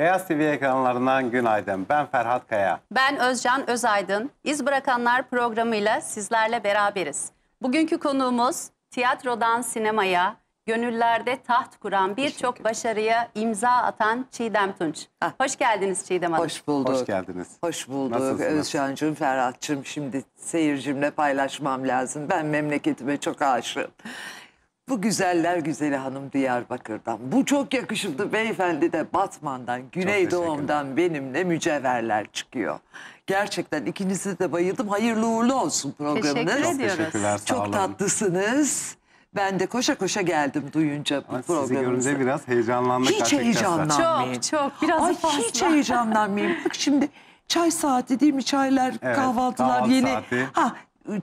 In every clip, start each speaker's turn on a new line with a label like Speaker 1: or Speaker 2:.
Speaker 1: Beyaz TV ekranlarından günaydın. Ben Ferhat Kaya.
Speaker 2: Ben Özcan Özaydın. İz Bırakanlar programıyla sizlerle beraberiz. Bugünkü konuğumuz tiyatrodan sinemaya, gönüllerde taht kuran birçok başarıya imza atan Çiğdem
Speaker 3: Tunç. Hah. Hoş geldiniz Çiğdem Hanım. Hoş bulduk. Hoş geldiniz. Hoş bulduk Nasılsınız? Özcan'cığım, Ferhat'cığım. Şimdi seyircimle paylaşmam lazım. Ben memleketime çok aşığım. Bu güzeller güzeli hanım Diyarbakır'dan. Bu çok yakışıklı beyefendi de Batman'dan, Güneydoğum'dan benimle mücevherler çıkıyor. Gerçekten ikinizi de bayıldım. Hayırlı uğurlu olsun programınız. Teşekkür ediyoruz. Teşekkürler, sağ Çok olun. tatlısınız. Ben de koşa koşa geldim duyunca bu Ama Sizi görünce biraz
Speaker 1: heyecanlandık. Hiç heyecanlanmayayım. Çok
Speaker 3: çok biraz Ay, fazla. hiç heyecanlanmayayım. Bak şimdi çay saati değil mi? Çaylar, kahvaltılar kahvaltı yeni. saati. Ha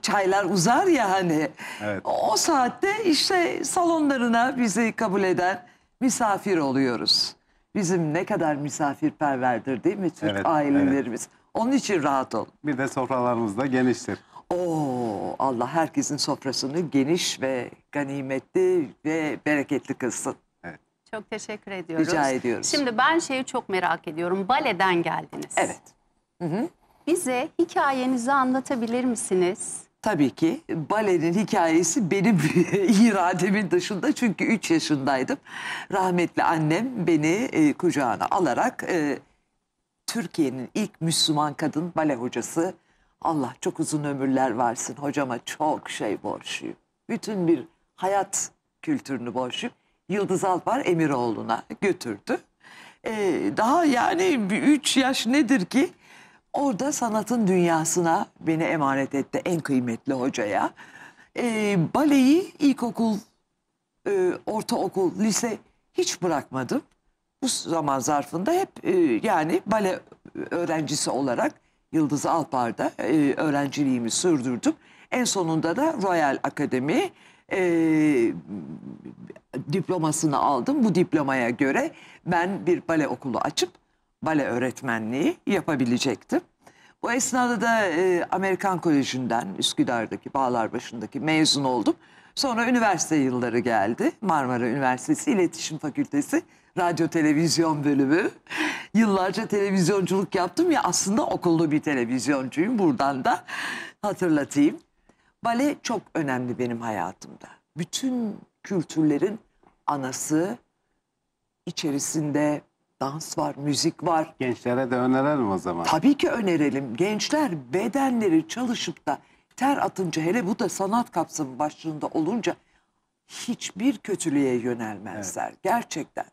Speaker 3: çaylar uzar ya hani. Evet. O, saatte işte salonlarına bizi kabul eden misafir oluyoruz. Bizim ne kadar misafirperverdir değil mi Türk Evet, ailelerimiz. Onun için rahat ol. Bir de sofralarımız da geniştir. Oo Allah herkesin sofrasını geniş ve ganimetli ve bereketli kılsın.
Speaker 2: Çok teşekkür ediyoruz. Rica ediyoruz. Şimdi ben şeyi çok merak ediyorum. Baleden geldiniz. Evet. Hı hı. Bize hikayenizi
Speaker 3: anlatabilir misiniz? Tabii ki balenin hikayesi benim irademin dışında çünkü 3 yaşındaydım. Rahmetli annem beni e, kucağına alarak e, Türkiye'nin ilk Müslüman kadın bale hocası. Allah çok uzun ömürler versin hocama çok şey borçluyum. Bütün bir hayat kültürünü borçluyum. Yıldız Alpar Emiroğlu'na götürdü. Ee, daha yani 3 yaş nedir ki? Orada sanatın dünyasına beni emanet etti en kıymetli hocaya. E, baleyi ilkokul, e, ortaokul, lise hiç bırakmadım. Bu zaman zarfında hep e, yani bale öğrencisi olarak Yıldız Alpar'da e, öğrenciliğimi sürdürdüm. En sonunda da Royal Akademi e, diplomasını aldım. Bu diplomaya göre ben bir bale okulu açıp bale öğretmenliği yapabilecektim. Bu esnada da e, Amerikan Koleji'nden Üsküdar'daki Bağlarbaşı'ndaki mezun oldum. Sonra üniversite yılları geldi. Marmara Üniversitesi İletişim Fakültesi Radyo Televizyon Bölümü. Yıllarca televizyonculuk yaptım ya aslında okullu bir televizyoncuyum buradan da hatırlatayım. Bale çok önemli benim hayatımda. Bütün kültürlerin anası içerisinde dans var, müzik var. Gençlere de önerelim o zaman. Tabii ki önerelim. Gençler bedenleri çalışıp da ter atınca hele bu da sanat kapsamı başlığında olunca hiçbir kötülüğe yönelmezler. Evet. Gerçekten.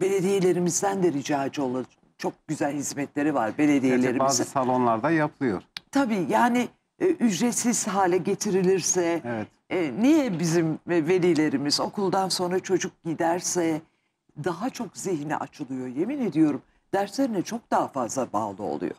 Speaker 3: Belediyelerimizden de ricacı olur. Çok güzel hizmetleri var belediyelerimiz. Bazı salonlarda yapılıyor. Tabii yani e, ücretsiz hale getirilirse, evet. e, niye bizim e, velilerimiz okuldan sonra çocuk giderse, daha çok zihni açılıyor. Yemin ediyorum derslerine çok daha fazla bağlı oluyor.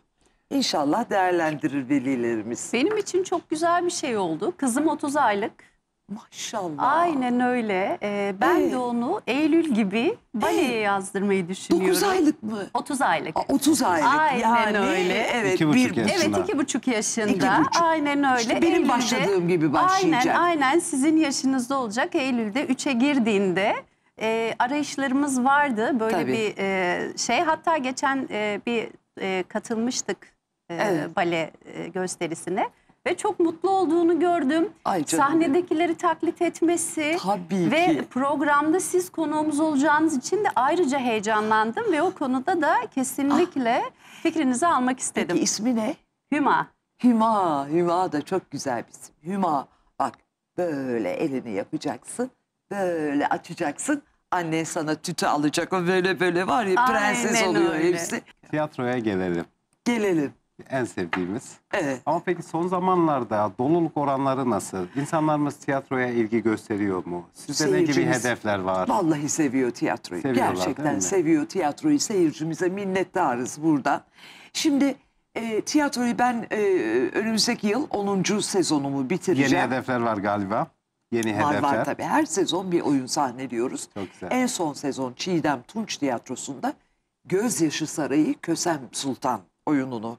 Speaker 3: İnşallah değerlendirir velilerimiz. Benim için çok güzel bir şey oldu. Kızım 30 aylık. Maşallah. Aynen öyle.
Speaker 2: Ee, ben ee, de onu Eylül gibi baleye ee, yazdırmayı düşünüyorum. 9 aylık mı? 30 aylık. Aa, 30 aylık. Aynen yani, öyle. Evet, iki buçuk bir, yaşında. Evet iki yaşında. İki Aynen öyle. İşte benim Eylül'de, başladığım gibi başlayacak. Aynen aynen sizin yaşınızda olacak. Eylül'de 3'e girdiğinde e, arayışlarımız vardı böyle Tabii. bir e, şey. Hatta geçen e, bir e, katılmıştık e, evet. bale e, gösterisine ve çok mutlu olduğunu gördüm. Ay canım. Sahnedekileri taklit etmesi Tabii ve ki. programda siz konuğumuz olacağınız için de ayrıca heyecanlandım ve o konuda da kesinlikle ah. fikrinizi almak istedim. Peki ismi ne? Hüma.
Speaker 3: Hüma, Hüma da çok güzel bir isim. Hüma bak böyle elini yapacaksın böyle açacaksın. anne sana tütü alacak. O böyle böyle var ya prenses Aynen oluyor öyle. hepsi.
Speaker 1: Tiyatroya gelelim. Gelelim. En sevdiğimiz. Evet. Ama peki son zamanlarda doluluk oranları nasıl? İnsanlarımız tiyatroya ilgi gösteriyor mu? Sizde ne gibi hedefler var? Vallahi
Speaker 3: seviyor tiyatroyu. Gerçekten seviyor tiyatroyu. Seyircimize minnettarız burada. Şimdi e, tiyatroyu ben e, önümüzdeki yıl 10. sezonumu bitireceğim. Yeni hedefler var galiba. Yeni var hedefler. var tabii. Her sezon bir oyun sahneliyoruz. Çok güzel. En son sezon Çiğdem Tunç Tiyatrosu'nda Gözyaşı Sarayı Kösem Sultan oyununu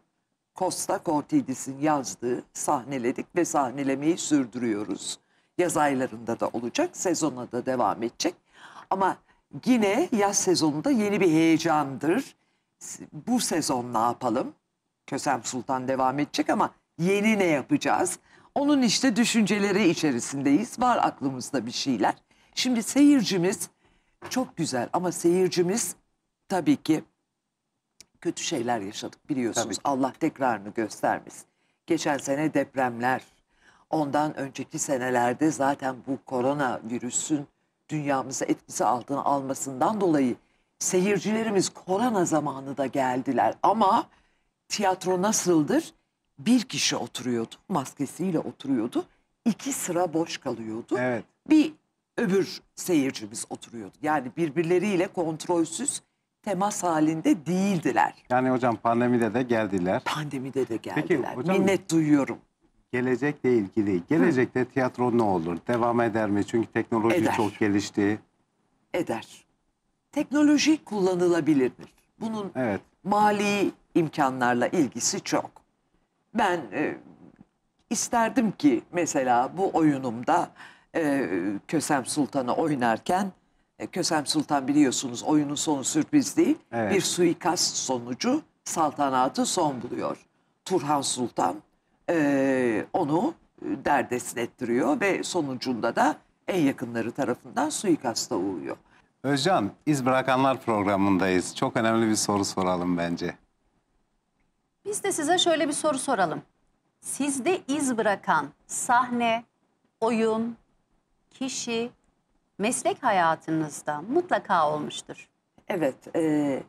Speaker 3: Costa Cortidis'in yazdığı sahneledik ve sahnelemeyi sürdürüyoruz. Yaz aylarında da olacak, sezona da devam edecek. Ama yine yaz sezonunda yeni bir heyecandır. Bu sezon ne yapalım? Kösem Sultan devam edecek ama yeni ne yapacağız? Onun işte düşünceleri içerisindeyiz. Var aklımızda bir şeyler. Şimdi seyircimiz çok güzel ama seyircimiz tabii ki kötü şeyler yaşadık biliyorsunuz. Allah tekrarını göstermiş. Geçen sene depremler, ondan önceki senelerde zaten bu korona virüsün dünyamızı etkisi altına almasından dolayı seyircilerimiz korona zamanı da geldiler. Ama tiyatro nasıldır? bir kişi oturuyordu. Maskesiyle oturuyordu. İki sıra boş kalıyordu. Evet. Bir öbür seyircimiz oturuyordu. Yani birbirleriyle kontrolsüz temas halinde değildiler.
Speaker 1: Yani hocam pandemide de geldiler.
Speaker 3: Pandemide de geldiler. Peki, hocam, Minnet
Speaker 1: duyuyorum. Gelecekle ilgili. Gelecekte Hı. tiyatro ne olur? Devam eder mi? Çünkü teknoloji eder. çok
Speaker 3: gelişti. Eder. Teknoloji kullanılabilir. Bunun evet. mali imkanlarla ilgisi çok ben e, isterdim ki mesela bu oyunumda e, Kösem Sultan'ı oynarken e, Kösem Sultan biliyorsunuz oyunun sonu sürpriz değil. Evet. Bir suikast sonucu saltanatı son buluyor. Turhan Sultan e, onu derdest ettiriyor ve sonucunda da en yakınları tarafından suikasta uğruyor.
Speaker 1: Özcan, İz bırakanlar programındayız. Çok önemli bir soru soralım bence.
Speaker 2: Biz de size şöyle bir soru soralım. Sizde iz bırakan sahne, oyun, kişi, meslek hayatınızda mutlaka olmuştur. Evet, e,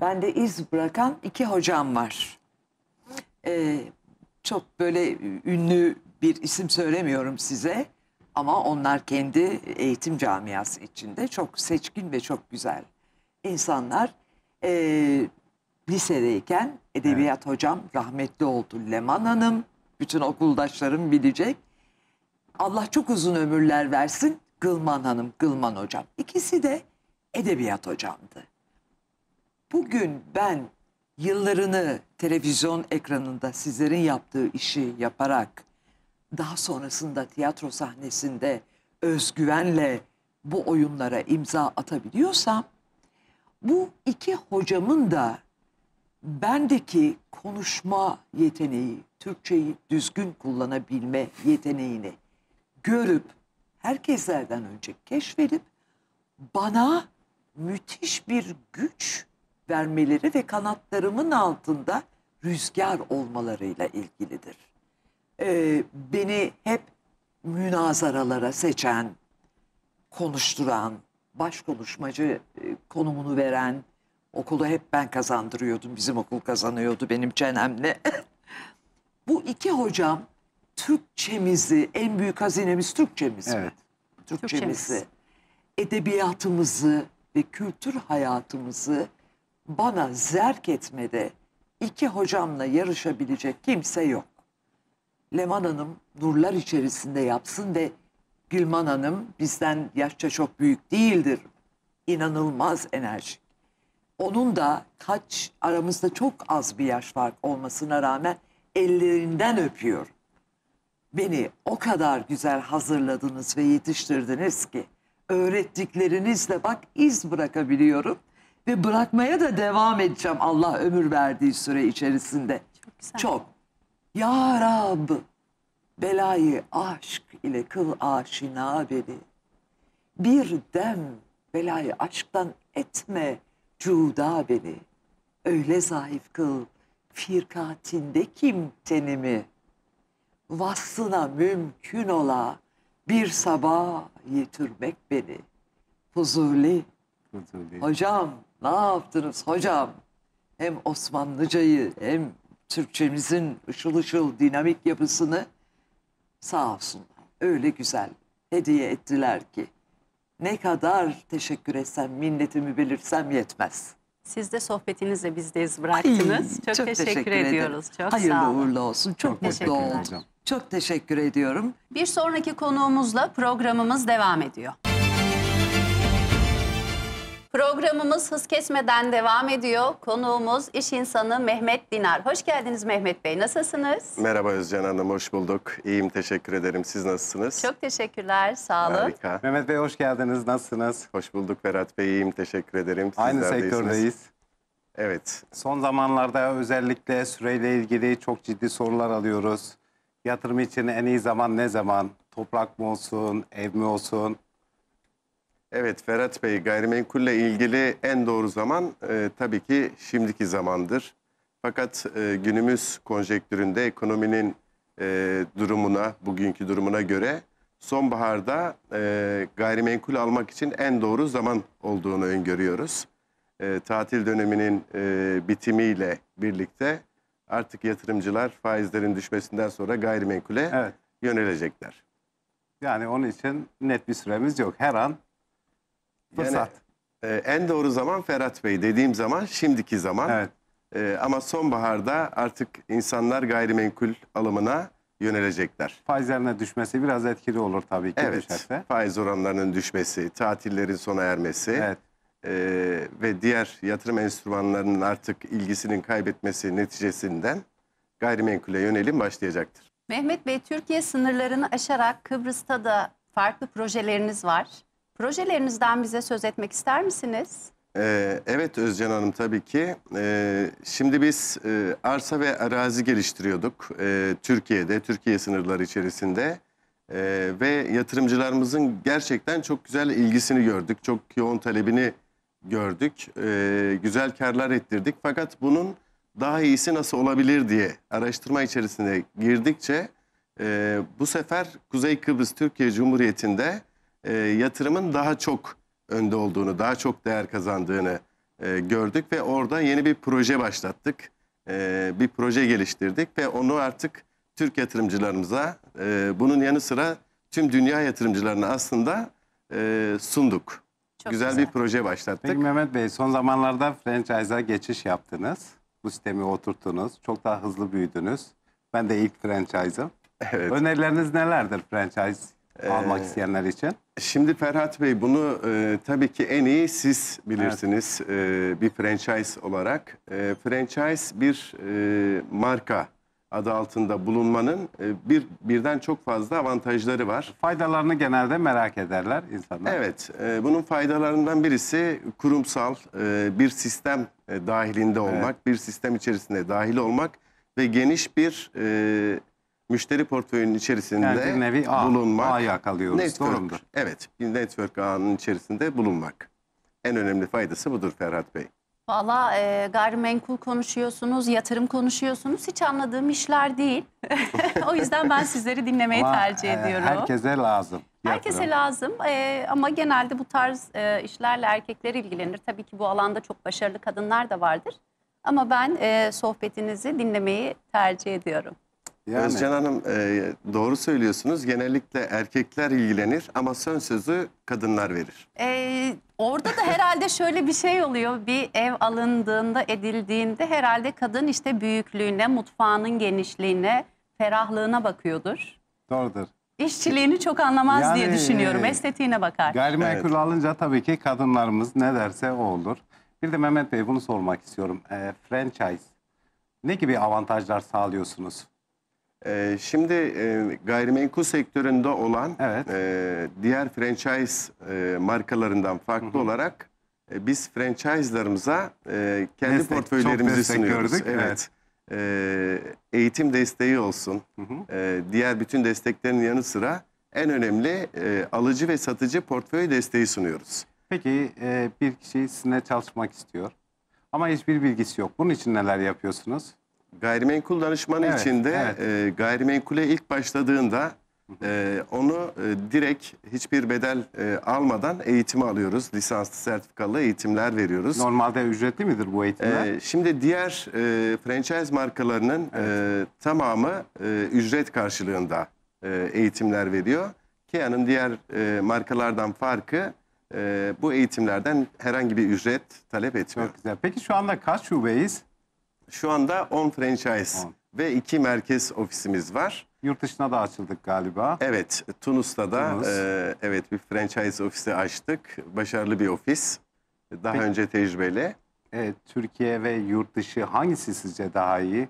Speaker 2: ben de
Speaker 3: iz bırakan iki hocam var. E, çok böyle ünlü bir isim söylemiyorum size ama onlar kendi eğitim camiası içinde çok seçkin ve çok güzel insanlar. E, lisedeyken edebiyat hocam rahmetli oldu Leman Hanım. Bütün okuldaşlarım bilecek. Allah çok uzun ömürler versin Gılman Hanım, Gılman hocam. İkisi de edebiyat hocamdı. Bugün ben yıllarını televizyon ekranında sizlerin yaptığı işi yaparak daha sonrasında tiyatro sahnesinde özgüvenle bu oyunlara imza atabiliyorsam bu iki hocamın da bendeki konuşma yeteneği, Türkçeyi düzgün kullanabilme yeteneğini görüp herkeslerden önce keşfedip bana müthiş bir güç vermeleri ve kanatlarımın altında rüzgar olmalarıyla ilgilidir. Ee, beni hep münazaralara seçen, konuşturan, baş konuşmacı e, konumunu veren, Okulu hep ben kazandırıyordum. Bizim okul kazanıyordu benim çenemle. Bu iki hocam Türkçemizi, en büyük hazinemiz Türkçemiz evet. mi? Türkçemizi, Türkçemiz. edebiyatımızı ve kültür hayatımızı bana zerk etmede iki hocamla yarışabilecek kimse yok. Leman Hanım nurlar içerisinde yapsın ve Gülman Hanım bizden yaşça çok büyük değildir. İnanılmaz enerji onun da kaç aramızda çok az bir yaş fark olmasına rağmen ellerinden öpüyor. Beni o kadar güzel hazırladınız ve yetiştirdiniz ki öğrettiklerinizle bak iz bırakabiliyorum ve bırakmaya da devam edeceğim Allah ömür verdiği süre içerisinde. Çok güzel. Çok. Ya Rab belayı aşk ile kıl aşina beni. Bir dem belayı aşktan etme Cuda beni, öyle zayıf kıl, firkatinde kim tenimi? Vassına mümkün ola, bir sabah yetirmek beni. Fuzuli, Fuzuli. hocam ne yaptınız hocam? Hem Osmanlıcayı hem Türkçemizin ışıl ışıl dinamik yapısını sağ olsunlar öyle güzel hediye ettiler ki. Ne kadar teşekkür etsem, minnetimi belirsem yetmez.
Speaker 2: Siz de sohbetinizle bizdeyiz
Speaker 3: bıraktınız. Ay, çok, çok teşekkür, teşekkür ederim. ediyoruz. Çok Hayırlı sağ olun. uğurlu olsun. Çok, çok mutlu oldum. Çok teşekkür ediyorum.
Speaker 2: Bir sonraki konuğumuzla programımız devam ediyor. Programımız hız kesmeden devam ediyor. Konuğumuz iş insanı Mehmet Dinar. Hoş geldiniz Mehmet Bey. Nasılsınız?
Speaker 4: Merhaba Özcan Hanım. Hoş bulduk. İyiyim. Teşekkür ederim. Siz nasılsınız?
Speaker 2: Çok teşekkürler. Sağ olun.
Speaker 4: Harika. Mehmet Bey hoş geldiniz. Nasılsınız? Hoş bulduk Berat Bey. İyiyim. Teşekkür ederim. Sizler Aynı sektördeyiz. Evet.
Speaker 1: Son zamanlarda özellikle süreyle ilgili çok ciddi sorular alıyoruz. Yatırım için en iyi zaman ne zaman? Toprak mı olsun, ev mi olsun?
Speaker 4: Evet Ferhat Bey gayrimenkulle ilgili en doğru zaman e, tabii ki şimdiki zamandır. Fakat e, günümüz konjektüründe ekonominin e, durumuna, bugünkü durumuna göre sonbaharda e, gayrimenkul almak için en doğru zaman olduğunu öngörüyoruz. E, tatil döneminin e, bitimiyle birlikte artık yatırımcılar faizlerin düşmesinden sonra gayrimenkule evet. yönelecekler. Yani onun için net bir süremiz yok. Her an Fırsat. Yani, e, en doğru zaman Ferhat Bey dediğim zaman şimdiki zaman. Evet. E, ama sonbaharda artık insanlar gayrimenkul alımına yönelecekler. Faizlerine düşmesi biraz etkili olur tabii ki evet, düşerse. Faiz oranlarının düşmesi, tatillerin sona ermesi evet. e, ve diğer yatırım enstrümanlarının artık ilgisinin kaybetmesi neticesinden gayrimenkule yönelim başlayacaktır.
Speaker 2: Mehmet Bey, Türkiye sınırlarını aşarak Kıbrıs'ta da farklı projeleriniz var. Projelerinizden bize söz etmek ister misiniz?
Speaker 4: Ee, evet Özcan Hanım tabii ki. Ee, şimdi biz e, arsa ve arazi geliştiriyorduk e, Türkiye'de, Türkiye sınırları içerisinde. E, ve yatırımcılarımızın gerçekten çok güzel ilgisini gördük, çok yoğun talebini gördük. E, güzel karlar ettirdik fakat bunun daha iyisi nasıl olabilir diye araştırma içerisine girdikçe e, bu sefer Kuzey Kıbrıs Türkiye Cumhuriyeti'nde e, yatırımın daha çok önde olduğunu, daha çok değer kazandığını e, gördük ve orada yeni bir proje başlattık. E, bir proje geliştirdik ve onu artık Türk yatırımcılarımıza, e, bunun yanı sıra tüm dünya yatırımcılarına aslında e, sunduk. Çok güzel, güzel bir proje başlattık. Peki Mehmet Bey son zamanlarda franchise'a
Speaker 1: geçiş yaptınız. Bu sistemi oturttunuz. Çok daha hızlı büyüdünüz. Ben de ilk franchise'ım. Evet. Önerileriniz nelerdir franchise almak ee, isteyenler için?
Speaker 4: Şimdi Ferhat Bey bunu e, tabii ki en iyi siz bilirsiniz evet. e, bir franchise olarak. E, franchise bir e, marka adı altında bulunmanın e, bir birden çok fazla avantajları var. Faydalarını genelde merak ederler insanlar. Evet, e, bunun faydalarından birisi kurumsal e, bir sistem e, dahilinde olmak, evet. bir sistem içerisinde dahil olmak ve geniş bir... E, müşteri portföyünün içerisinde yani bir nevi ağ, bulunmak. Ağa yakalıyoruz. Network, doğrudur. Evet. Network ağının içerisinde bulunmak. En önemli faydası budur Ferhat Bey.
Speaker 2: Valla e, gayrimenkul konuşuyorsunuz, yatırım konuşuyorsunuz. Hiç anladığım işler değil. o yüzden ben sizleri dinlemeyi ama, tercih e, ediyorum. E, herkese
Speaker 1: lazım. Herkese
Speaker 2: lazım e, ama genelde bu tarz e, işlerle erkekler ilgilenir. Tabii ki bu alanda çok başarılı kadınlar da vardır. Ama ben e, sohbetinizi dinlemeyi tercih ediyorum.
Speaker 4: Yani. Özcan Hanım e, doğru söylüyorsunuz. Genellikle erkekler ilgilenir ama son sözü kadınlar verir.
Speaker 2: Ee, orada da herhalde şöyle bir şey oluyor. Bir ev alındığında edildiğinde herhalde kadın işte büyüklüğüne, mutfağının genişliğine, ferahlığına bakıyordur. Doğrudur. İşçiliğini çok anlamaz yani, diye düşünüyorum. E, estetiğine bakar. Gayrimenkul
Speaker 1: evet. alınca tabii ki kadınlarımız ne derse o olur. Bir de Mehmet Bey bunu sormak istiyorum. E,
Speaker 4: franchise ne gibi avantajlar sağlıyorsunuz? Ee, şimdi e, gayrimenkul sektöründe olan evet. e, diğer franchise e, markalarından farklı hı hı. olarak e, biz franchise'larımıza e, kendi destek, portföylerimizi destek sunuyoruz. Gördük. Evet. evet. E, eğitim desteği olsun. Hı hı. E, diğer bütün desteklerin yanı sıra en önemli e, alıcı ve satıcı portföy desteği sunuyoruz.
Speaker 1: Peki e, bir kişi sizinle çalışmak istiyor ama hiçbir bilgisi yok.
Speaker 4: Bunun için neler yapıyorsunuz? Gayrimenkul danışmanı evet, içinde evet. E, gayrimenkule ilk başladığında e, onu e, direkt hiçbir bedel e, almadan eğitimi alıyoruz. Lisanslı sertifikalı eğitimler veriyoruz. Normalde ücretli midir bu eğitimler? E, şimdi diğer e, franchise markalarının e, evet. e, tamamı e, ücret karşılığında e, eğitimler veriyor. Kia'nın diğer e, markalardan farkı e, bu eğitimlerden herhangi bir ücret talep etmiyor. Çok güzel. Peki şu anda kaç şubeyiz? Şu anda 10 franchise On. ve 2 merkez ofisimiz var. Yurt dışına da açıldık galiba. Evet, Tunus'ta da Tunus. e, evet bir franchise ofisi açtık. Başarılı bir ofis. Daha Peki. önce tecrübeli. Evet, Türkiye ve yurt dışı hangisi sizce daha iyi?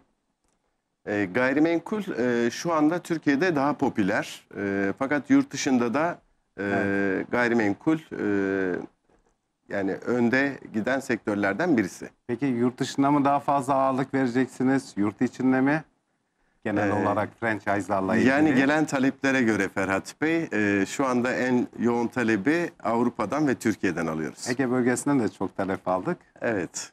Speaker 4: E, gayrimenkul e, şu anda Türkiye'de daha popüler. E, fakat yurt dışında da e, evet. gayrimenkul e, yani önde giden sektörlerden birisi. Peki yurt dışına mı
Speaker 1: daha fazla ağırlık vereceksiniz? Yurt içinde mi? Genel ee, olarak franchise'larla ilgili.
Speaker 4: Yani gelen taleplere göre Ferhat Bey e, şu anda en yoğun talebi Avrupa'dan ve Türkiye'den alıyoruz. Ege bölgesinden de çok talep aldık. Evet.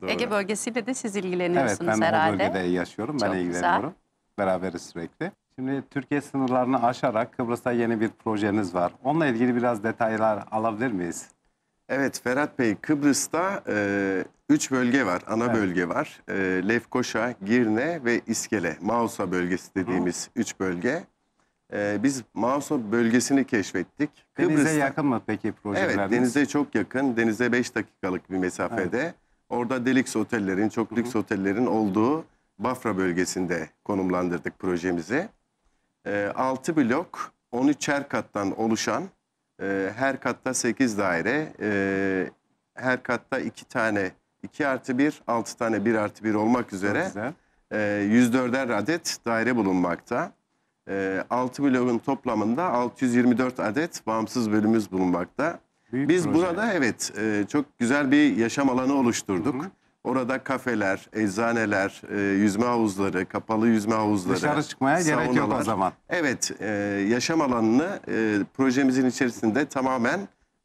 Speaker 2: Doğru. Ege bölgesiyle de siz ilgileniyorsunuz herhalde. Evet ben herhalde. o bölgede yaşıyorum. Çok ben ilgileniyorum.
Speaker 1: Güzel. Beraberiz sürekli. Şimdi Türkiye sınırlarını aşarak Kıbrıs'ta yeni bir projeniz var. Onunla ilgili biraz detaylar
Speaker 4: alabilir miyiz? Evet Ferhat Bey Kıbrıs'ta e, üç bölge var, ana evet. bölge var. E, Lefkoşa, Girne ve İskele, Mausa bölgesi dediğimiz Hı. üç bölge. E, biz Mausa bölgesini keşfettik. Denize Kıbrıs'ta, yakın mı peki projeleriniz? Evet denize çok yakın, denize beş dakikalık bir mesafede. Evet. Orada deliks otellerin, çok lüks otellerin olduğu Bafra bölgesinde konumlandırdık projemizi. E, 6 blok, 13'er kattan oluşan ee, her katta 8 daire. E, her katta 2 tane 2 artı 1, 6 tane 1 artı 1 olmak üzere e, ee, 104'er adet daire bulunmakta. E, 6 bloğun toplamında 624 adet bağımsız bölümümüz bulunmakta. Büyük Biz proje. burada evet e, çok güzel bir yaşam alanı oluşturduk. Hı hı. Orada kafeler, eczaneler, e, yüzme havuzları, kapalı yüzme havuzları. Dışarı çıkmaya saunalar. gerek yok o zaman. Evet, e, yaşam alanını e, projemizin içerisinde tamamen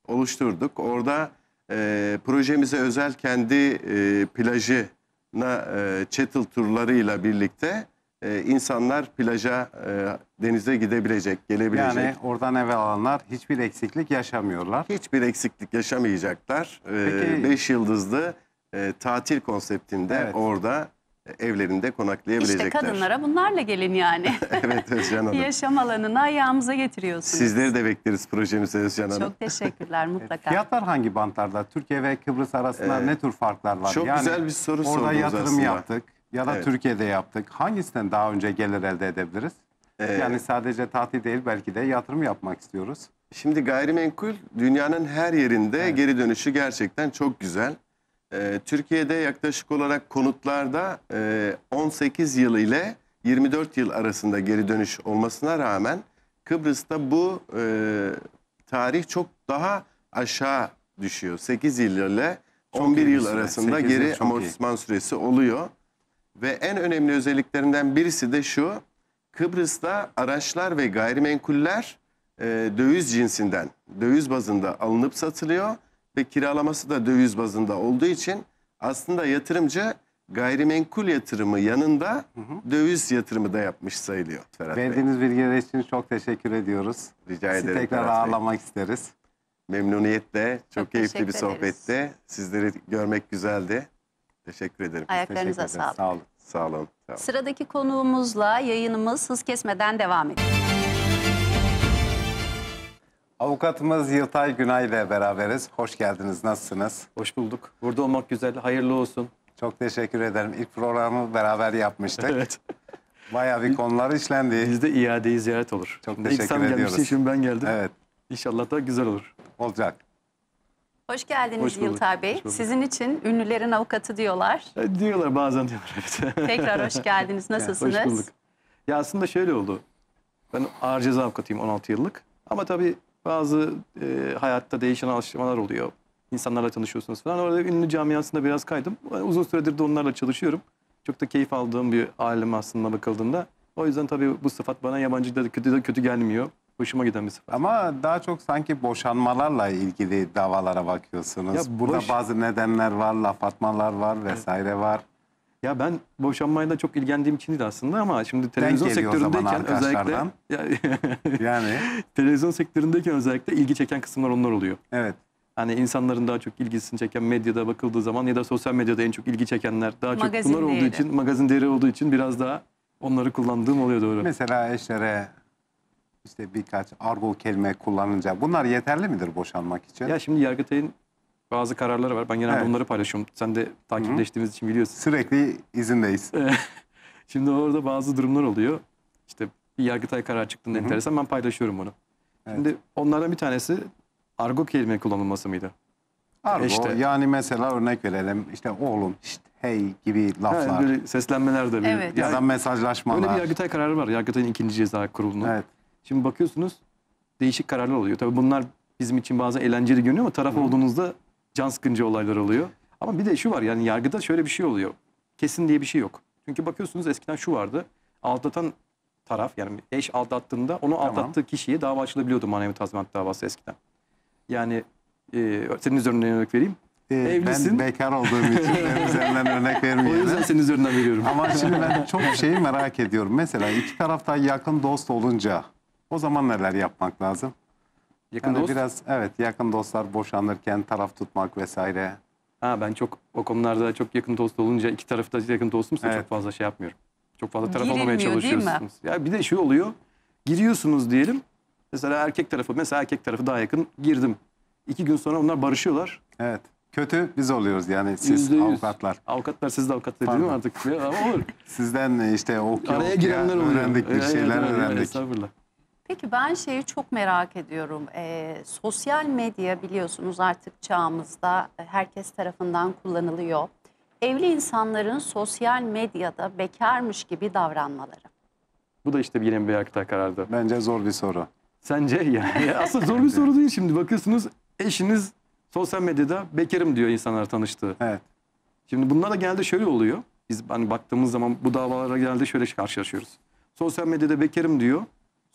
Speaker 4: oluşturduk. Orada e, projemize özel kendi e, plajına e, çetil turlarıyla birlikte e, insanlar plaja, e, denize gidebilecek, gelebilecek. Yani
Speaker 1: oradan eve alanlar hiçbir eksiklik yaşamıyorlar.
Speaker 4: Hiçbir eksiklik yaşamayacaklar. E, Peki. Beş yıldızlı e, tatil konseptinde Evet. orada evlerinde konaklayabilecekler. İşte kadınlara
Speaker 2: bunlarla gelin yani. evet Özcan Hanım. Yaşam alanını ayağımıza getiriyorsunuz. Sizleri
Speaker 4: de bekleriz projenize Özcan Hanım. Çok
Speaker 2: teşekkürler mutlaka.
Speaker 1: Fiyatlar hangi bantlarda? Türkiye ve Kıbrıs arasında Ee, ne tür farklar var? çok güzel bir soru Orada yatırım aslında. yaptık ya da Evet. Türkiye'de yaptık. Hangisinden daha önce gelir elde edebiliriz? Ee, yani sadece tatil değil belki de yatırım yapmak istiyoruz.
Speaker 4: Şimdi gayrimenkul dünyanın her yerinde geri dönüşü gerçekten çok güzel. Ee, Türkiye'de yaklaşık olarak konutlarda 18 e, yıl ile 24 yıl arasında geri dönüş olmasına rağmen Kıbrıs'ta bu e, tarih çok daha aşağı düşüyor. 8 yıl ile 11 yıl arasında geri amortisman süresi oluyor. Ve en önemli özelliklerinden birisi de şu. Kıbrıs'ta araçlar ve gayrimenkuller e, döviz cinsinden, döviz bazında alınıp satılıyor ve kiralaması da döviz bazında olduğu için aslında yatırımcı gayrimenkul yatırımı yanında hı hı. döviz yatırımı da yapmış sayılıyor Ferhat Verdiğiniz Bey. bilgiler için çok teşekkür ediyoruz. Rica Sizi ederim. tekrar Ferhat ağırlamak Bey. isteriz. Memnuniyetle, çok, çok keyifli bir sohbetti. Sizleri görmek güzeldi. Teşekkür ederim. Ayaklarınıza teşekkür ederim. sağlık. Sağ olun. Sağ olun. Sağ olun.
Speaker 2: Sıradaki konuğumuzla yayınımız hız kesmeden devam ediyor.
Speaker 1: Avukatımız Yıltay Günay ile beraberiz. Hoş geldiniz. Nasılsınız? Hoş bulduk. Burada olmak güzel. Hayırlı olsun. Çok teşekkür ederim. İlk programı beraber yapmıştık. evet. Bayağı bir konular işlendi. Bizde
Speaker 5: de iadeyi ziyaret olur. Çok şimdi teşekkür ediyoruz. Gelmişti, şimdi ben geldim. Evet. İnşallah da güzel olur. Olacak.
Speaker 2: Hoş geldiniz Hoş Yıltay Bey. Sizin için ünlülerin avukatı diyorlar.
Speaker 5: E, diyorlar bazen diyorlar. Evet. Tekrar hoş geldiniz. Nasılsınız? Hoş bulduk. Ya aslında şöyle oldu. Ben ağır ceza avukatıyım 16 yıllık. Ama tabii bazı e, hayatta değişen alışmalar oluyor. İnsanlarla tanışıyorsunuz falan. Orada ünlü camiasında biraz kaydım. E, uzun süredir de onlarla çalışıyorum. Çok da keyif aldığım bir alem aslında bakıldığında. O yüzden tabii bu sıfat bana yabancı da kötü, de kötü gelmiyor. Hoşuma giden bir sıfat. Ama daha çok sanki boşanmalarla
Speaker 1: ilgili davalara bakıyorsunuz. Ya Burada boş- bazı
Speaker 5: nedenler var, laf atmalar var vesaire var. Ya ben boşanmayla da çok ilgilendiğim için değil aslında ama şimdi televizyon geliyor sektöründeyken özellikle Yani televizyon sektöründeyken özellikle ilgi çeken kısımlar onlar oluyor. evet. Hani insanların daha çok ilgisini çeken medyada bakıldığı zaman ya da sosyal medyada en çok ilgi çekenler daha çok Magazin bunlar olduğu için magazin değeri olduğu için biraz daha onları kullandığım oluyor doğru. Mesela
Speaker 1: eşlere işte birkaç argo kelime kullanınca bunlar yeterli midir boşanmak
Speaker 5: için? Ya şimdi Yargıtay'ın bazı kararları var. Ben genelde Evet. onları paylaşıyorum. Sen de takipleştiğimiz için biliyorsun. Sürekli izindeyiz. Şimdi orada bazı durumlar oluyor. İşte bir yargıtay kararı çıktığında enteresan ben paylaşıyorum bunu Evet. Şimdi onlardan bir tanesi argo kelime kullanılması mıydı? Argo İşte. yani mesela örnek verelim işte oğlum işte hey gibi Ha, laflar böyle seslenmeler de. bir- Evet. ya da mesajlaşmalar. Öyle bir yargıtay kararı var. Yargıtay'ın ikinci ceza kurulunun. Evet. Şimdi bakıyorsunuz değişik kararlar oluyor. Tabii bunlar bizim için bazı eğlenceli görünüyor ama taraf olduğunuzda can sıkıcı olaylar oluyor. Ama bir de şu var yani yargıda şöyle bir şey oluyor. Kesin diye bir şey yok. Çünkü bakıyorsunuz eskiden şu vardı. Aldatan taraf yani eş aldattığında onu tamam. aldattığı kişiye dava açılabiliyordu manevi tazminat davası eskiden. Yani e, senin üzerinden örnek vereyim. Ee, Evlisin. Ben
Speaker 1: bekar olduğum için ben üzerinden örnek vermiyorum. O yüzden senin üzerinden veriyorum. Ama şimdi ben çok şeyi merak ediyorum. Mesela iki tarafta yakın dost olunca o zaman neler yapmak lazım? Yakın yani dost? Biraz evet yakın dostlar boşanırken taraf tutmak vesaire.
Speaker 5: Ha ben çok o konularda çok yakın dost olunca iki tarafta yakın dostumsa evet. çok fazla şey yapmıyorum. Çok fazla taraf Girilmiyor, olmamaya çalışıyorsunuz. Ya bir de şey oluyor. Giriyorsunuz diyelim. Mesela erkek tarafı mesela erkek tarafı daha yakın girdim. İki gün sonra onlar barışıyorlar. Evet. Kötü biz oluyoruz yani siz %100. avukatlar. Avukatlar siz
Speaker 1: de avukat değil mi artık? Ama olur. Sizden işte okya Araya girenler okya öğrendik bir şeyler evet, evet, öğrendik.
Speaker 5: Evet, estağfurullah.
Speaker 2: Peki ben şeyi çok merak ediyorum. Ee, sosyal medya biliyorsunuz artık çağımızda e, herkes tarafından kullanılıyor. Evli insanların sosyal medyada bekarmış gibi davranmaları.
Speaker 5: Bu da işte yine bir ayakta karardı. Bence zor bir soru. Sence yani aslında zor bir soru değil şimdi. Bakıyorsunuz eşiniz sosyal medyada bekarım diyor insanlar tanıştığı. Evet. Şimdi bunlar da genelde şöyle oluyor. Biz hani baktığımız zaman bu davalara genelde şöyle karşılaşıyoruz. Sosyal medyada bekarım diyor.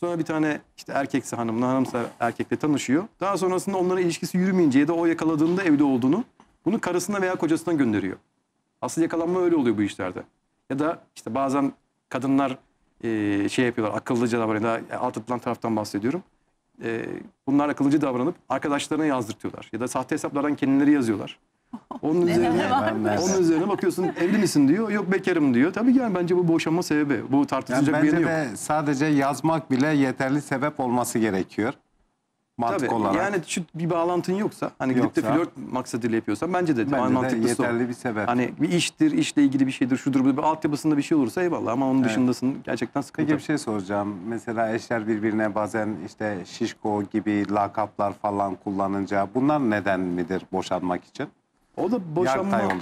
Speaker 5: Sonra bir tane işte erkekse hanımla, hanımsa erkekle tanışıyor. Daha sonrasında onların ilişkisi yürümeyince ya da o yakaladığında evde olduğunu bunu karısına veya kocasına gönderiyor. Asıl yakalanma öyle oluyor bu işlerde. Ya da işte bazen kadınlar e, şey yapıyorlar akıllıca davranıyor. E, alt atılan taraftan bahsediyorum. E, bunlar akıllıca davranıp arkadaşlarına yazdırtıyorlar. Ya da sahte hesaplardan kendileri yazıyorlar. Onun üzerine onun üzerine bakıyorsun evli misin diyor. Yok bekarım diyor. Tabii ki yani bence bu boşanma sebebi. Bu tartışılacak yani bir yanı yok.
Speaker 1: sadece yazmak bile yeterli sebep olması gerekiyor. Mantık Tabii, olarak. Yani
Speaker 5: şu bir bağlantın yoksa hani gidip de flört maksadıyla yapıyorsan bence de bence mantıklısı de yeterli o. bir sebep. Hani bir iştir, işle ilgili bir şeydir, şudur, bir altyapısında bir şey olursa eyvallah ama onun evet. dışındasın gerçekten sıkıntı. Peki bir şey soracağım.
Speaker 1: Mesela eşler birbirine bazen işte şişko gibi lakaplar falan kullanınca bunlar neden midir boşanmak için? O da boşanma Yargıtay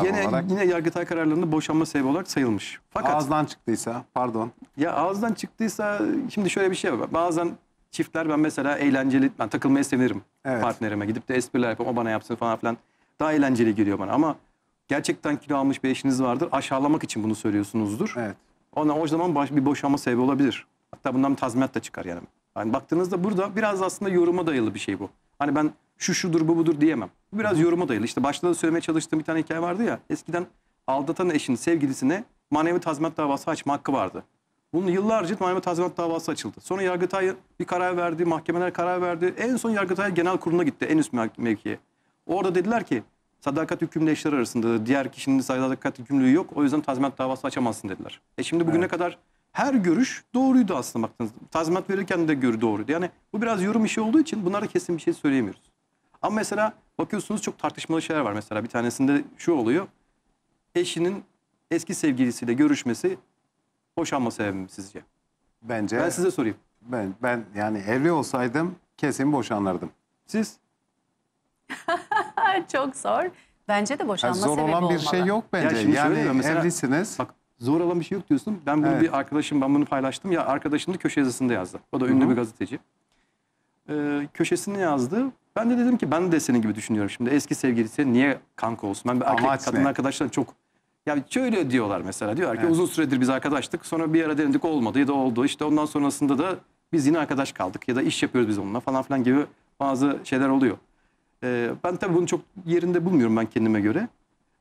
Speaker 1: olur, yine, olarak.
Speaker 5: Yine Yargıtay kararlarında boşanma sebebi olarak sayılmış. Fakat ağızdan çıktıysa pardon. Ya ağızdan çıktıysa şimdi şöyle bir şey var. Bazen çiftler ben mesela eğlenceli ben takılmayı severim evet. partnerime. Gidip de espriler yapıp o bana yapsın falan filan. Daha eğlenceli geliyor bana ama gerçekten kilo almış bir eşiniz vardır. Aşağılamak için bunu söylüyorsunuzdur. Evet. Ona o zaman baş, bir boşanma sebebi olabilir. Hatta bundan bir tazminat da çıkar yani. Hani baktığınızda burada biraz aslında yoruma dayalı bir şey bu. Hani ben şu şudur bu budur diyemem. Bu biraz yoruma dayalı. İşte başta da söylemeye çalıştığım bir tane hikaye vardı ya. Eskiden aldatan eşin sevgilisine manevi tazminat davası açma hakkı vardı. Bunun yıllarca manevi tazminat davası açıldı. Sonra Yargıtay bir karar verdi, mahkemeler karar verdi. En son Yargıtay Genel Kurulu'na gitti en üst mevkiye. Orada dediler ki sadakat hükümlü eşler arasında diğer kişinin sadakat hükümlülüğü yok. O yüzden tazminat davası açamazsın dediler. E şimdi bugüne evet. kadar her görüş doğruydu aslında baktınız. Tazminat verirken de görü doğruydu. Yani bu biraz yorum işi olduğu için bunlara kesin bir şey söyleyemiyoruz. Ama mesela Bakıyorsunuz çok tartışmalı şeyler var mesela. Bir tanesinde şu oluyor. Eşinin eski sevgilisiyle görüşmesi boşanma sebebi mi sizce? Bence
Speaker 1: Ben size sorayım. ben ben yani evli olsaydım kesin boşanırdım.
Speaker 2: Siz? Çok zor. Bence de Yani boşanma zor sebebi olan bir şey olmalı. şey yok
Speaker 5: bence. şimdi yani mesela- evlisiniz. Bak zor olan bir şey yok diyorsun. Ben bunu Evet. bir arkadaşım ben bunu paylaştım ya arkadaşım da köşe yazısında yazdı. O da ünlü bir gazeteci. Ee, köşesini yazdı. Ben de dedim ki ben de senin gibi düşünüyorum şimdi. Eski sevgilisi niye kanka olsun? Ben bir erkek kadın ne? arkadaşlarım çok... Ya şöyle diyorlar mesela. Diyorlar ki Evet. uzun süredir biz arkadaştık. Sonra bir ara denedik olmadı ya da oldu. İşte ondan sonrasında da biz yine arkadaş kaldık. Ya da iş yapıyoruz biz onunla falan filan gibi bazı şeyler oluyor. Ee, ben tabii bunu çok yerinde bulmuyorum ben kendime göre.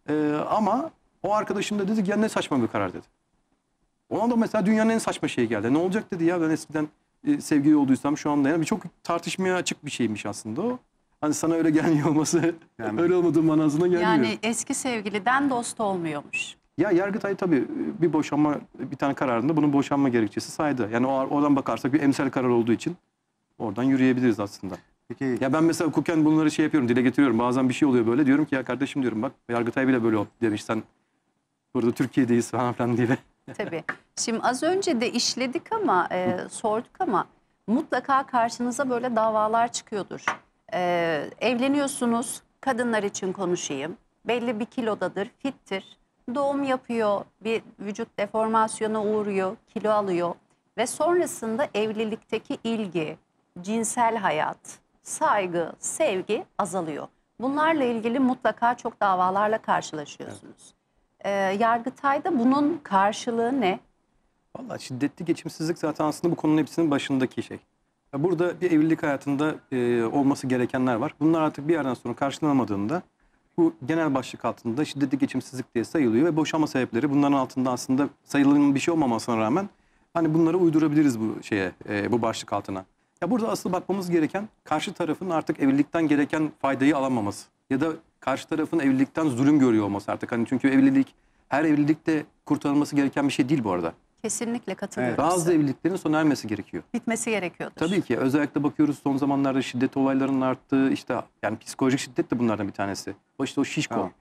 Speaker 5: Ee, ama o arkadaşım da dedi ki ya ne saçma bir karar dedi. Ona da mesela dünyanın en saçma şeyi geldi. Ne olacak dedi ya ben eskiden e, sevgili olduysam şu an dayanamam. Birçok tartışmaya açık bir şeymiş aslında o. Hani sana öyle gelmiyor olması yani. öyle olmadığı manasına gelmiyor. Yani
Speaker 2: eski sevgiliden dost olmuyormuş.
Speaker 5: Ya Yargıtay tabii e, bir boşanma bir tane kararında bunun boşanma gerekçesi saydı. Yani oradan bakarsak bir emsal karar olduğu için oradan yürüyebiliriz aslında. Peki. Ya ben mesela hukuken bunları şey yapıyorum, dile getiriyorum. Bazen bir şey oluyor böyle. Diyorum ki ya kardeşim diyorum bak Yargıtay bile böyle demiş sen burada Türkiye'deyiz falan filan diye.
Speaker 2: Tabii. Şimdi az önce de işledik ama e, sorduk ama mutlaka karşınıza böyle davalar çıkıyordur. E, evleniyorsunuz, kadınlar için konuşayım. Belli bir kilodadır, fittir. Doğum yapıyor, bir vücut deformasyona uğruyor, kilo alıyor. Ve sonrasında evlilikteki ilgi, cinsel hayat, saygı, sevgi azalıyor. Bunlarla ilgili mutlaka çok davalarla karşılaşıyorsunuz. Evet. E, Yargıtay'da bunun karşılığı ne?
Speaker 5: Valla şiddetli geçimsizlik zaten aslında bu konunun hepsinin başındaki şey. burada bir evlilik hayatında e, olması gerekenler var. Bunlar artık bir yerden sonra karşılanamadığında bu genel başlık altında şiddetli geçimsizlik diye sayılıyor ve boşanma sebepleri bunların altında aslında sayılan bir şey olmamasına rağmen hani bunları uydurabiliriz bu şeye e, bu başlık altına. Ya burada asıl bakmamız gereken karşı tarafın artık evlilikten gereken faydayı alamaması ya da karşı tarafın evlilikten zulüm görüyor olması artık. Hani çünkü evlilik her evlilikte kurtarılması gereken bir şey değil bu arada.
Speaker 2: Kesinlikle katılıyorum. Evet. Bazı
Speaker 5: evliliklerin sona ermesi gerekiyor.
Speaker 2: Bitmesi gerekiyordur. Tabii
Speaker 5: ki özellikle bakıyoruz son zamanlarda şiddet olaylarının arttığı işte yani psikolojik şiddet de bunlardan bir tanesi. O işte o şişko. Ha.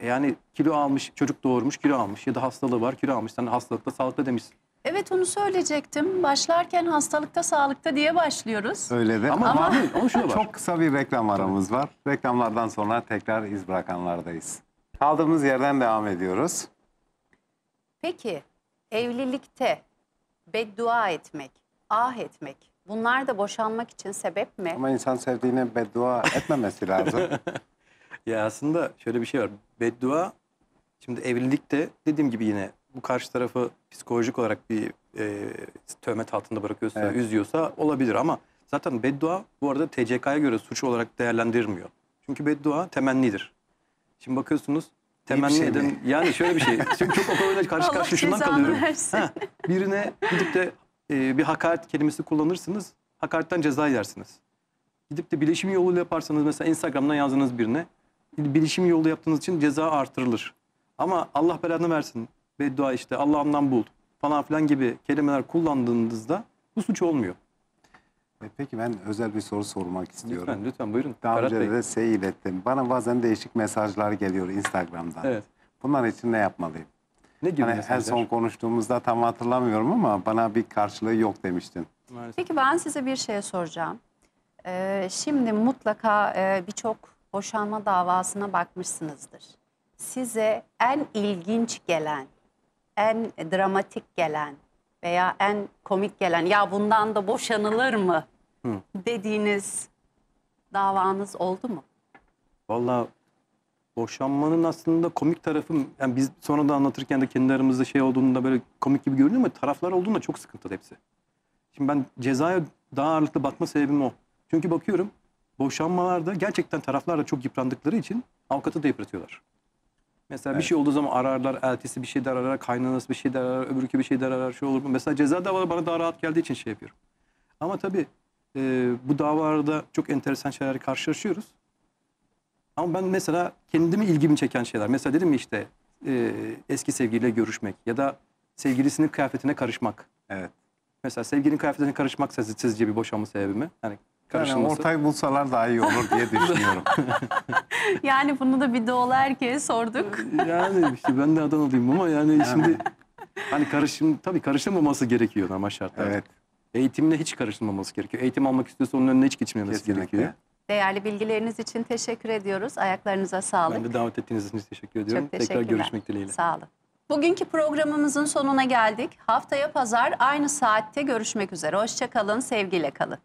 Speaker 5: E yani kilo almış çocuk doğurmuş kilo almış ya da hastalığı var kilo almış. Sen hastalıkta sağlıkta demişsin.
Speaker 2: Evet onu söyleyecektim. Başlarken hastalıkta sağlıkta diye başlıyoruz.
Speaker 5: Öyle de ama, ama... çok kısa bir reklam
Speaker 1: aramız var. Reklamlardan sonra tekrar iz bırakanlardayız. Kaldığımız yerden devam ediyoruz.
Speaker 2: Peki evlilikte beddua etmek, ah etmek bunlar da boşanmak için sebep mi? Ama
Speaker 1: insan sevdiğine beddua etmemesi
Speaker 5: lazım. ya aslında şöyle bir şey var. Beddua şimdi evlilikte dediğim gibi yine bu karşı tarafı psikolojik olarak bir e, töhmet altında bırakıyorsa, evet. üzüyorsa olabilir ama zaten beddua bu arada TCK'ya göre suç olarak değerlendirmiyor Çünkü beddua temennidir. Şimdi bakıyorsunuz temenni şey eden yani şöyle bir şey. Çünkü çok o konuda karşı Allah karşıya kalıyorum. Versin. Ha, birine gidip de e, bir hakaret kelimesi kullanırsınız. Hakaretten ceza yersiniz. Gidip de bileşim yoluyla yaparsanız mesela Instagram'dan yazdığınız birine bileşim yolu yaptığınız için ceza artırılır. Ama Allah belanı versin beddua işte Allah'ından bul falan filan gibi kelimeler kullandığınızda bu suç olmuyor.
Speaker 1: E peki ben özel bir soru sormak istiyorum. Lütfen lütfen buyurun. Daha Ferhat önce Bey. de size ettim. Bana bazen değişik mesajlar geliyor Instagram'dan. Evet. Bunlar için ne yapmalıyım? Ne gibi hani mesajlar? En son konuştuğumuzda tam hatırlamıyorum ama bana bir karşılığı yok demiştin. Maalesef.
Speaker 2: Peki ben size bir şey soracağım. Ee, şimdi mutlaka e, birçok boşanma davasına bakmışsınızdır. Size en ilginç gelen en dramatik gelen veya en komik gelen ya bundan da boşanılır mı Hı. dediğiniz davanız oldu mu?
Speaker 5: Valla boşanmanın aslında komik tarafı yani biz sonra da anlatırken de kendi aramızda şey olduğunda böyle komik gibi görünüyor ama taraflar olduğunda çok sıkıntılı hepsi. Şimdi ben cezaya daha ağırlıklı batma sebebim o. Çünkü bakıyorum boşanmalarda gerçekten taraflar da çok yıprandıkları için avukatı da yıpratıyorlar. Mesela evet. bir şey olduğu zaman ararlar, eltisi bir şey der arar, kaynanası bir şey der arar, öbürkü bir şey der arar, şey olur mu? Mesela ceza davaları bana daha rahat geldiği için şey yapıyorum. Ama tabii e, bu davalarda çok enteresan şeyler karşılaşıyoruz. Ama ben mesela kendimi ilgimi çeken şeyler. Mesela dedim mi işte e, eski sevgiliyle görüşmek ya da sevgilisinin kıyafetine karışmak. Evet. Mesela sevgilinin kıyafetine karışmak sizce bir boşanma sebebi mi? Yani yani karışılması. ortay bulsalar daha iyi olur diye düşünüyorum.
Speaker 2: Yani bunu da bir doğulu erkeğe sorduk. Yani işte ben
Speaker 5: de Adanalıyım ama yani şimdi hani karışım tabii karışılmaması gerekiyor ama şartlar evet. Eğitimle hiç karışılmaması gerekiyor. Eğitim almak istiyorsa onun önüne hiç geçilmemesi Kesinlikle. gerekiyor.
Speaker 2: Değerli bilgileriniz için teşekkür ediyoruz. Ayaklarınıza sağlık. Ben de
Speaker 5: davet ettiğiniz için teşekkür ediyorum. Tekrar teşekkürler. görüşmek dileğiyle.
Speaker 2: Sağ olun. Bugünkü programımızın sonuna geldik. Haftaya pazar aynı saatte görüşmek üzere. Hoşçakalın, sevgiyle kalın.